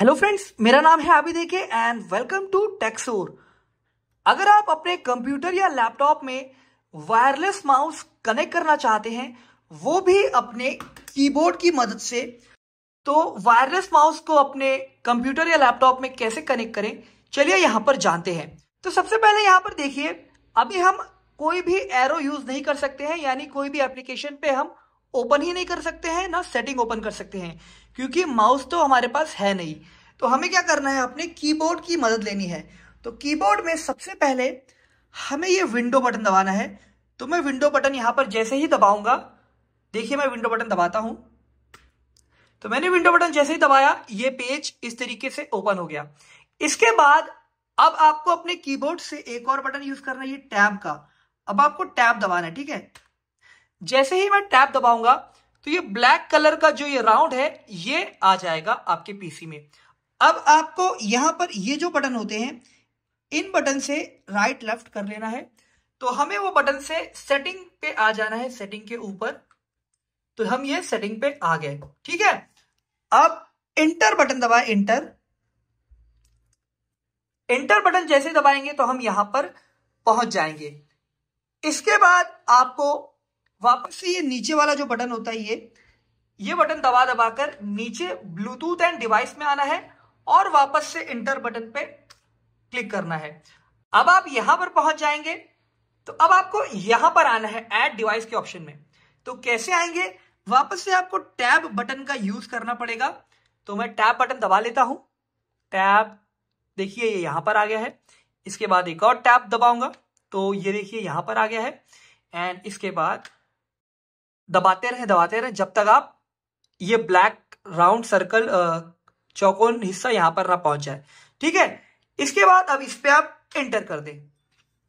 hello friends मेरा नाम है आबिद देखे एंड वेलकम टू टेक्सोर अगर आप अपने कंप्यूटर या लैपटॉप में वायरलेस माउस कनेक्ट करना चाहते हैं वो भी अपने कीबोर्ड की मदद से तो वायरलेस माउस को अपने कंप्यूटर या लैपटॉप में कैसे कनेक्ट करें चलिए यहां पर जानते हैं तो सबसे पहले यहां पर देखिए अभी हम कोई भी एरो यूज नहीं कर सकते हैं यानी कोई भी एप्लीकेशन पे हम ओपन ही नहीं कर सकते हैं ना सेटिंग ओपन कर सकते हैं क्योंकि माउस तो हमारे पास है नहीं तो हमें क्या करना है अपने कीबोर्ड की मदद लेनी है तो कीबोर्ड में सबसे पहले हमें ये विंडो बटन दबाना है तो मैं विंडो बटन यहां पर जैसे ही दबाऊंगा देखिए मैं विंडो बटन दबाता हूं तो मैंने विंडो बटन जैसे ही दबाया ये पेज इस तरीके से ओपन हो गया इसके बाद अब आपको अपने कीबोर्ड से एक और बटन यूज करना है ये टैब का अब आपको टैब दबाना है ठीक है जैसे ही मैं टैप दबाऊंगा तो ये ब्लैक कलर का जो ये राउंड है ये आ जाएगा आपके पीसी में अब आपको यहां पर ये जो बटन होते हैं इन बटन से राइट लेफ्ट कर लेना है तो हमें वो बटन से सेटिंग पे आ जाना है सेटिंग के ऊपर तो हम ये सेटिंग पे आ गए ठीक है अब इंटर बटन दबाए इंटर इंटर बटन जैसे दबाएंगे तो हम यहां पर पहुंच जाएंगे इसके बाद आपको वापस से ये नीचे वाला जो बटन होता है ये ये बटन दबा दबाकर नीचे ब्लूटूथ एंड डिवाइस में आना है और वापस से इंटर बटन पे क्लिक करना है अब आप यहां पर पहुंच जाएंगे तो अब आपको यहां पर आना है एड डिवाइस के ऑप्शन में तो कैसे आएंगे वापस से आपको टैब बटन का यूज करना पड़ेगा तो मैं टैब बटन दबा लेता हूं टैब देखिए ये यहां पर आ गया है इसके बाद एक और टैब दबाऊंगा तो ये देखिए यहां पर आ गया है एंड इसके बाद दबाते रहे दबाते रहे जब तक आप ये ब्लैक राउंड सर्कल चौकोन हिस्सा यहां पर ना पहुंच जाए ठीक है इसके बाद अब इस पर आप एंटर कर दें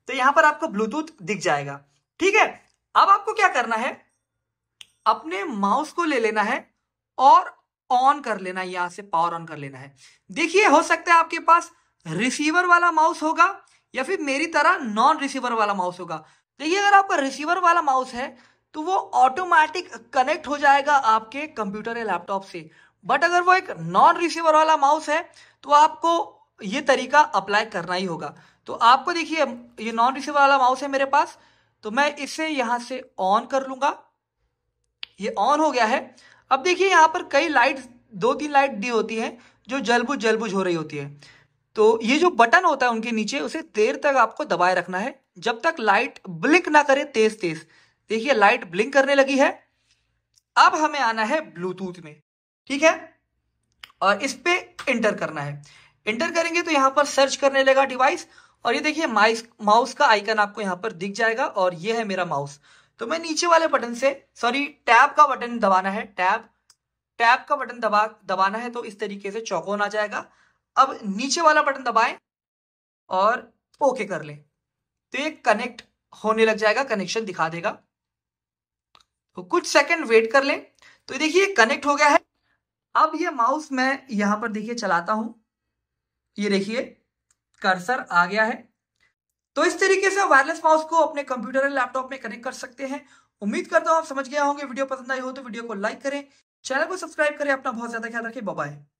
तो यहां पर आपको ब्लूटूथ दिख जाएगा ठीक है अब आपको क्या करना है अपने माउस को ले लेना है और ऑन कर लेना है यहां से पावर ऑन कर लेना है देखिए हो सकता है आपके पास रिसीवर वाला माउस होगा या फिर मेरी तरह नॉन रिसीवर वाला माउस होगा देखिए अगर आपका रिसीवर वाला माउस है तो वो ऑटोमेटिक कनेक्ट हो जाएगा आपके कंप्यूटर या लैपटॉप से बट अगर वो एक नॉन रिसीवर वाला माउस है तो आपको ये तरीका अप्लाई करना ही होगा तो आपको देखिए ये नॉन रिसीवर वाला माउस है मेरे पास तो मैं इसे यहां से ऑन कर लूंगा ये ऑन हो गया है अब देखिए यहां पर कई लाइट दो तीन लाइट डी होती है जो जलबुज जलबुझ हो रही होती है तो ये जो बटन होता है उनके नीचे उसे देर तक आपको दबाए रखना है जब तक लाइट ब्लिंक ना करे तेज तेज देखिए लाइट ब्लिंक करने लगी है अब हमें आना है ब्लूटूथ में ठीक है और इस पे इंटर करना है इंटर करेंगे तो यहां पर सर्च करने लगा डिवाइस और ये देखिए माइस माउस का आइकन आपको यहां पर दिख जाएगा और ये है मेरा माउस तो मैं नीचे वाले बटन से सॉरी टैब का बटन दबाना है टैब टैब का बटन दबा दबाना है तो इस तरीके से चौकोन आ जाएगा अब नीचे वाला बटन दबाएं और ओके कर लें तो ये कनेक्ट होने लग जाएगा कनेक्शन दिखा देगा तो कुछ सेकंड वेट कर लें तो देखिए कनेक्ट हो गया है अब ये माउस मैं यहां पर देखिए चलाता हूं ये देखिए कर्सर आ गया है तो इस तरीके से वायरलेस माउस को अपने कंप्यूटर या लैपटॉप में कनेक्ट कर सकते हैं उम्मीद करता हूं आप समझ गया होंगे वीडियो पसंद आई हो तो वीडियो को लाइक करें चैनल को सब्सक्राइब करें अपना बहुत ज्यादा ख्याल रखें बाय